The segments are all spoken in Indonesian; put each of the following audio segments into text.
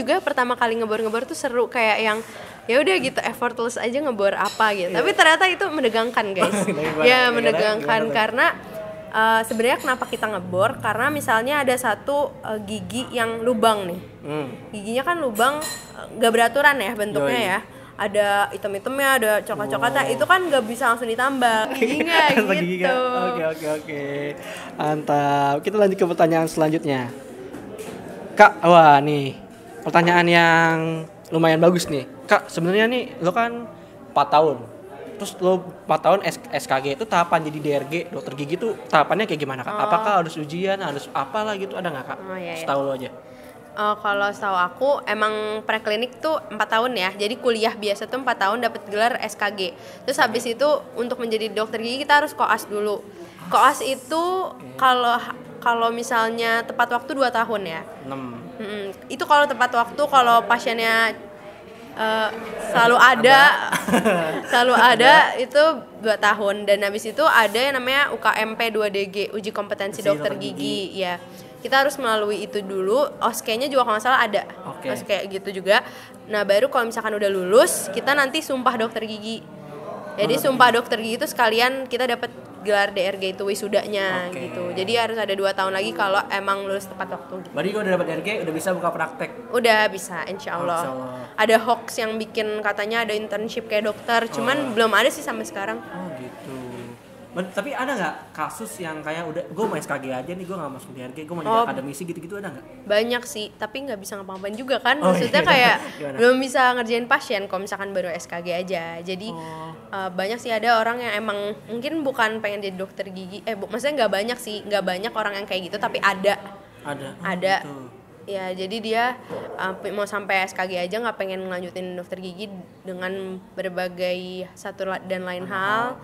juga pertama kali ngebor-ngebor tuh seru kayak yang ya udah gitu effortless aja ngebor apa gitu. Tapi iya. ternyata itu menegangkan guys. ya menegangkan karena uh, sebenarnya kenapa kita ngebor karena misalnya ada satu uh, gigi yang lubang nih hmm. giginya kan lubang eh, nggak gak beraturan ya bentuknya Yoi. ya ada item-itemnya ada coklat-coklatnya wow. Oh. itu kan nggak bisa langsung ditambah iya, giginya kan? gitu oke oke oke mantap kita lanjut ke pertanyaan selanjutnya kak wah nih pertanyaan yang lumayan bagus nih. Kak, sebenarnya nih lo kan 4 tahun. Terus lo 4 tahun SKG itu tahapan jadi DRG, dokter gigi itu tahapannya kayak gimana kak? Oh. Apakah harus ujian, harus apalah gitu, ada nggak kak? Oh, iya, iya. Setahu lo aja. Uh, kalau setahu aku emang preklinik tuh empat tahun ya. Jadi kuliah biasa tuh empat tahun dapat gelar SKG. Terus habis itu untuk menjadi dokter gigi kita harus koas dulu. Koas itu kalau kalau misalnya tepat waktu dua tahun ya. 6 Hmm, itu kalau tepat waktu, kalau pasiennya uh, selalu ada, selalu ada itu dua tahun dan habis itu ada yang namanya UKMP 2DG uji kompetensi, dokter, gigi. gigi, ya kita harus melalui itu dulu oskenya juga kalau nggak salah ada okay. kayak gitu juga nah baru kalau misalkan udah lulus kita nanti sumpah dokter gigi jadi sumpah dokter gigi itu sekalian kita dapat gelar DRG itu wisudanya okay. gitu. Jadi harus ada dua tahun lagi kalau emang lulus tepat waktu. Gitu. Berarti kalau udah dapat DRG udah bisa buka praktek? Udah bisa, insya Allah. Insya Allah. Ada hoax yang bikin katanya ada internship kayak dokter, cuman oh. belum ada sih sampai sekarang. Oh gitu. Ben, tapi ada nggak kasus yang kayak udah gue mau SKG aja nih gue nggak masuk DRG gue mau oh, jadi akademisi gitu-gitu ada nggak banyak sih tapi nggak bisa ngapa-ngapain juga kan oh, maksudnya iya. kayak Gimana? belum bisa ngerjain pasien kalau misalkan baru SKG aja jadi oh. uh, banyak sih ada orang yang emang mungkin bukan pengen jadi dokter gigi eh bu maksudnya nggak banyak sih nggak banyak orang yang kayak gitu tapi ada ada oh, ada gitu ya jadi dia uh, mau sampai SKG aja nggak pengen ngelanjutin dokter gigi dengan berbagai satu dan lain hal, hal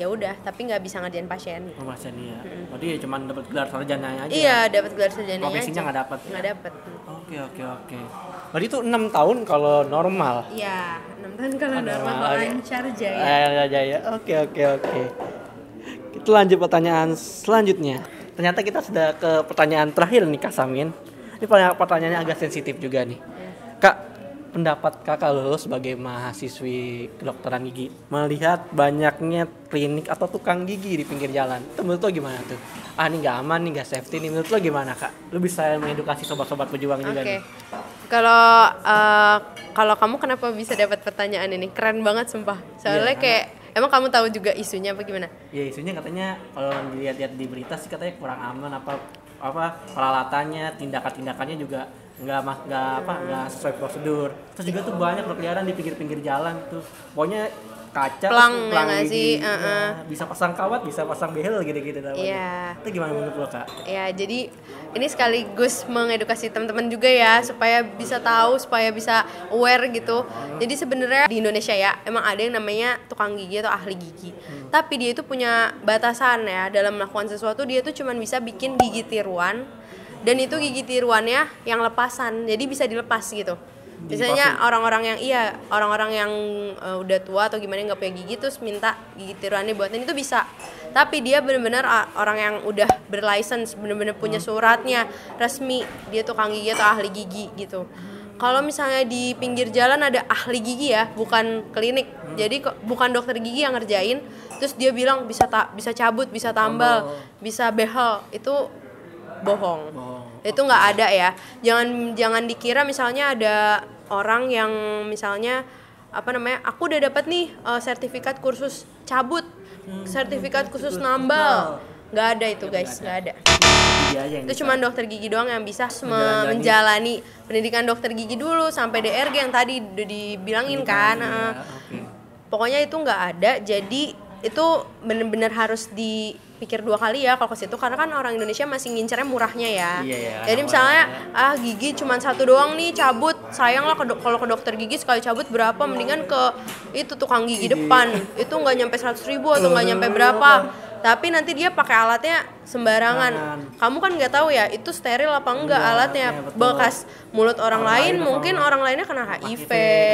ya udah tapi nggak bisa ngerjain pasien gitu. oh, pasien iya hmm berarti ya cuma dapat gelar sarjana aja iya dapat gelar sarjana profesinya nggak dapat ya? nggak dapat oke oke oke berarti itu enam tahun kalau normal iya enam tahun kalau oh, normal, normal iya. lancar jaya lancar eh, jaya ya, ya. oke oke oke kita lanjut pertanyaan selanjutnya ternyata kita sudah ke pertanyaan terakhir nih kak Samin ini pertanyaannya agak sensitif juga nih kak pendapat kakak lo sebagai mahasiswi kedokteran gigi melihat banyaknya klinik atau tukang gigi di pinggir jalan itu menurut lo gimana tuh ah ini nggak aman nih nggak safety nih menurut lo gimana kak lo bisa mengedukasi sobat-sobat pejuang okay. juga nih kalau uh, kalau kamu kenapa bisa dapat pertanyaan ini keren banget sumpah soalnya yeah. kayak Emang kamu tahu juga isunya apa gimana? Ya isunya katanya kalau dilihat-lihat di berita sih katanya kurang aman apa apa peralatannya tindakan tindakannya juga nggak mas nggak apa nggak sesuai prosedur terus juga tuh banyak berkeliaran di pinggir-pinggir jalan tuh pokoknya kaca pelang, terus pelang ya sih uh -uh. Ya, bisa pasang kawat bisa pasang behel gitu-gitu namanya yeah. itu gimana menurut lo kak? Ya yeah, jadi ini sekaligus mengedukasi teman-teman juga ya supaya bisa tahu supaya bisa aware gitu hmm. jadi sebenarnya di Indonesia ya emang ada yang namanya tukang gigi atau ahli gigi hmm. tapi dia itu punya batasan ya dalam melakukan sesuatu dia tuh cuma bisa bikin gigi tiruan dan itu gigi tiruannya yang lepasan jadi bisa dilepas gitu biasanya orang-orang yang iya orang-orang yang uh, udah tua atau gimana nggak punya gigi terus minta gigi tiruannya buatin itu bisa tapi dia bener-bener ah, orang yang udah berlicense bener-bener punya hmm. suratnya resmi dia tuh kang gigi atau ahli gigi gitu kalau misalnya di pinggir jalan ada ahli gigi ya bukan klinik hmm. jadi bukan dokter gigi yang ngerjain terus dia bilang bisa tak bisa cabut bisa tambal bisa behel itu bohong. bohong. Itu nggak ada ya. Jangan jangan dikira misalnya ada orang yang misalnya apa namanya aku udah dapat nih uh, sertifikat kursus cabut hmm, sertifikat hmm, kursus nambal nggak ada itu ya, guys nggak ada, ada. itu cuma dokter gigi doang yang bisa menjalani. menjalani pendidikan dokter gigi dulu sampai DRG yang tadi udah dibilangin kan ya, okay. pokoknya itu nggak ada jadi itu bener-bener harus dipikir dua kali ya kalau ke situ karena kan orang Indonesia masih ngincernya murahnya ya. Iya, iya, Jadi misalnya ah gigi cuma satu doang nih cabut, sayang lah kalau ke dokter gigi sekali cabut berapa mendingan ke itu tukang gigi, gigi. depan itu nggak nyampe seratus ribu atau nggak nyampe berapa iya tapi nanti dia pakai alatnya sembarangan. Jangan. Kamu kan nggak tahu ya itu steril apa enggak, alatnya. Ya, Bekas mulut orang, orang lain, mungkin orang, orang lainnya kena HIV,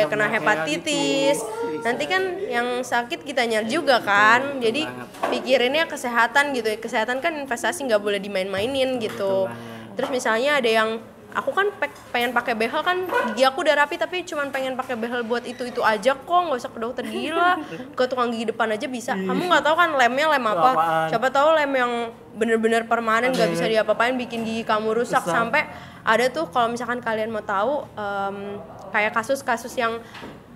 kena, kena hepatitis. Gitu. Nanti kan yang sakit kita kitanya juga iya, kan. Jadi banget. pikirinnya kesehatan gitu. Ya. Kesehatan kan investasi nggak boleh dimain-mainin gitu. Terus misalnya ada yang aku kan pe pengen pakai behel kan dia ya aku udah rapi tapi cuman pengen pakai behel buat itu itu aja kok nggak usah ke dokter gila ke tukang gigi depan aja bisa iya. kamu nggak tahu kan lemnya lem apa Apaan? siapa tahu lem yang bener-bener permanen nggak bisa diapa-apain bikin gigi kamu rusak Usah. sampai ada tuh kalau misalkan kalian mau tahu um, kayak kasus-kasus yang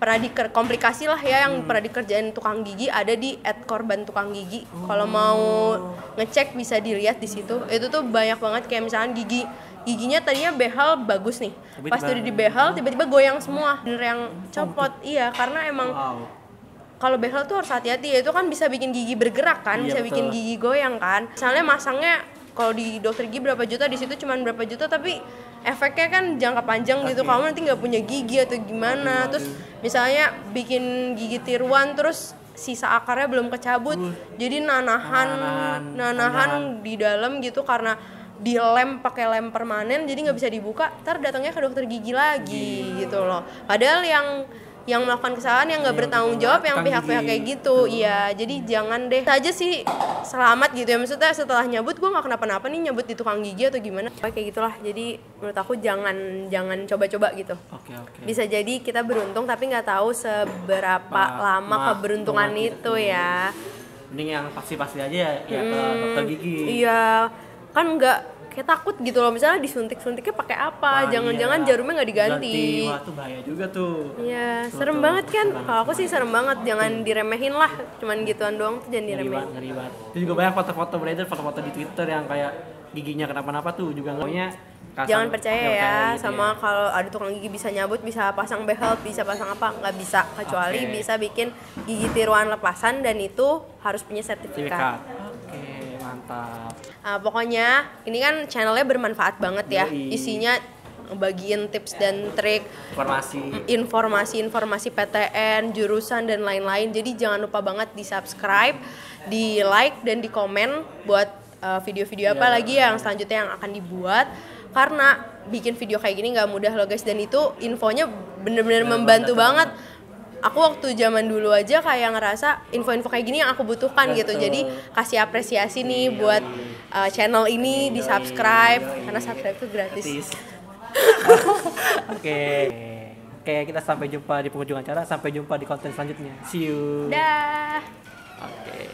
pernah diker komplikasi lah ya yang hmm. pernah dikerjain tukang gigi ada di at korban tukang gigi kalau mau oh. ngecek bisa dilihat di situ itu tuh banyak banget kayak misalkan gigi giginya tadinya behal bagus nih tiba-tiba. pas udah di behal tiba-tiba goyang semua bener yang copot iya karena emang wow. kalau behal tuh harus hati-hati ya itu kan bisa bikin gigi bergerak kan iya, bisa betul. bikin gigi goyang kan misalnya masangnya kalau di dokter gigi berapa juta di situ cuma berapa juta tapi efeknya kan jangka panjang gitu kamu nanti nggak punya gigi atau gimana terus misalnya bikin gigi tiruan terus sisa akarnya belum kecabut uh. jadi nanahan, nanahan nanahan di dalam gitu karena dilem pakai lem permanen jadi nggak bisa dibuka ntar datangnya ke dokter gigi lagi yeah. gitu loh padahal yang yang melakukan kesalahan yang nggak iya, bertanggung jawab yang pihak-pihak kayak gitu iya jadi jangan deh aja sih selamat gitu ya maksudnya setelah nyabut gue nggak kenapa-napa nih nyabut di tukang gigi atau gimana kayak gitulah jadi menurut aku jangan jangan coba-coba gitu okay, okay. bisa jadi kita beruntung tapi nggak tahu seberapa lama ma keberuntungan gitu. itu ya mending yang pasti-pasti aja ya, ya hmm, ke dokter gigi iya kan nggak kayak takut gitu loh misalnya disuntik-suntiknya pakai apa jangan-jangan iya. jarumnya nggak diganti itu bahaya juga tuh iya serem tuh, banget kan kalau aku sih serem banget jangan diremehin lah cuman gituan doang tuh jangan diremehin ngeri banget itu juga banyak foto-foto beredar foto-foto di twitter yang kayak giginya kenapa-napa tuh juga pokoknya jangan percaya ya gitu sama ya. kalau ada tukang gigi bisa nyabut bisa pasang behel bisa pasang apa nggak bisa kecuali okay. bisa bikin gigi tiruan lepasan dan itu harus punya sertifikat mantap uh, pokoknya ini kan channelnya bermanfaat banget ya isinya bagian tips dan trik informasi mm, informasi informasi PTN jurusan dan lain-lain jadi jangan lupa banget di subscribe di like dan di komen buat eh, video-video uh, apa ya, lagi yang selanjutnya yang akan dibuat karena bikin video kayak gini nggak mudah loh guys dan itu infonya bener-bener ya, membantu banget aku waktu zaman dulu aja kayak ngerasa info-info kayak gini yang aku butuhkan iya, gitu jadi kasih apresiasi nih iya. buat uh, channel ini di subscribe karena subscribe itu gratis oke okay. Oke, kita sampai jumpa di penghujung acara. Sampai jumpa di konten selanjutnya. See you. Dah. Oke. Okay.